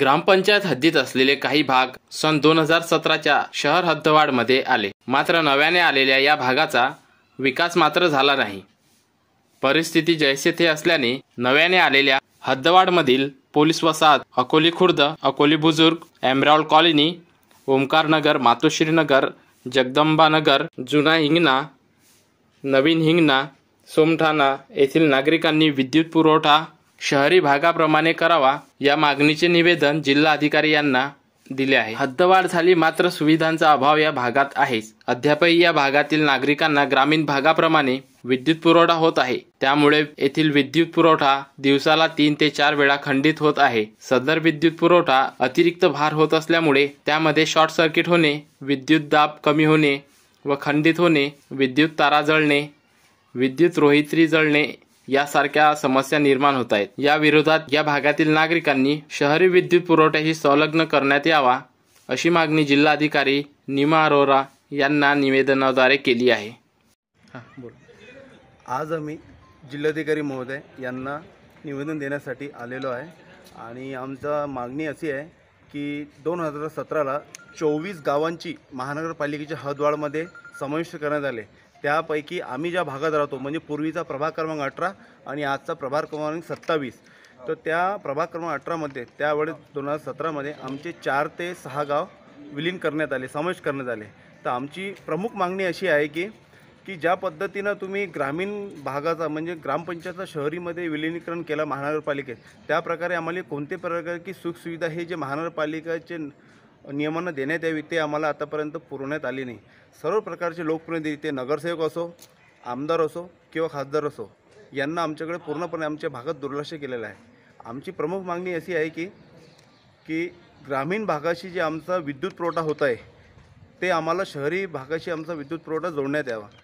ग्रामपंचायत हद्दीत असलेले काही भाग सन दोन हजार सतराच्या शहर हद्दवाढमध्ये आले मात्र नव्याने आलेल्या या भागाचा विकास मात्र झाला नाही परिस्थिती जैसे ते असल्याने नव्याने आलेल्या हद्दवाडमधील पोलीस वसाहत अकोली खुर्द अकोली बुजुर्ग एमरावल कॉलनी ओमकारनगर मातोश्रीनगर नगर जुना हिंगणा नवीन हिंगणा सोमठाणा येथील नागरिकांनी विद्युत पुरवठा शहरी भागाप्रमाणे करावा या मागणीचे निवेदन जिल्हा अधिकारी यांना दिले आहे हद्दवाढ झाली मात्र सुविधांचा अभाव या भागात आहेच अद्यापही या भागातील नागरिकांना ग्रामीण भागाप्रमाणे विद्युत पुरवठा होत आहे त्यामुळे येथील विद्युत पुरवठा दिवसाला तीन ते चार वेळा खंडित होत आहे सदर विद्युत पुरवठा अतिरिक्त भार होत असल्यामुळे त्यामध्ये शॉर्ट सर्किट होणे विद्युत दाब कमी होणे व खंडित होणे विद्युत तारा जळणे विद्युत रोहित्री जळणे यासारख्या समस्या निर्माण होत आहेत या विरोधात या भागातील नागरिकांनी शहरी विद्युत पुरवठ्याशी संलग्न करण्यात यावा अशी मागणी जिल्हाधिकारी निमा अरोरा यांना निवेदनाद्वारे केली आहे हां बोल आज आम्ही जिल्हाधिकारी महोदय यांना निवेदन देण्यासाठी आलेलो आहे आणि आमचा मागणी अशी आहे की दोन हजार सतराला चोवीस गावांची महानगरपालिकेच्या हदवाडमध्ये समाविष्ट करण्यात आले त्यापैकी आम्ही ज्या भागात राहतो म्हणजे पूर्वीचा प्रभाग क्रमांक अठरा आणि आजचा प्रभाग क्रमांक सत्तावीस तर त्या प्रभाग क्रमांक अठरामध्ये त्यावेळेस दोन हजार सतरामध्ये आमचे चार ते सहा गाव विलीन करण्यात आले समावेश करण्यात आले तर आमची प्रमुख मागणी अशी आहे की की ज्या पद्धतीनं तुम्ही ग्रामीण भागाचा म्हणजे ग्रामपंचायतचा शहरीमध्ये विलिनीकरण केला महानगरपालिकेत त्याप्रकारे आम्हाला कोणते की सुखसुविधा हे जे महानगरपालिकेचे नियमांना देण्यात यावी ते आम्हाला आतापर्यंत पुरवण्यात आली नाही सर्व प्रकारचे लोकप्रतिनिधी ते नगरसेवक असो आमदार असो किंवा खासदार असो यांना आमच्याकडे पूर्णपणे आमच्या भागात दुर्लक्ष केलेलं आहे आमची प्रमुख मागणी अशी आहे की की ग्रामीण भागाशी जे आमचा विद्युत पुरवठा होत आहे ते आम्हाला शहरी भागाशी आमचा विद्युत पुरवठा जोडण्यात यावा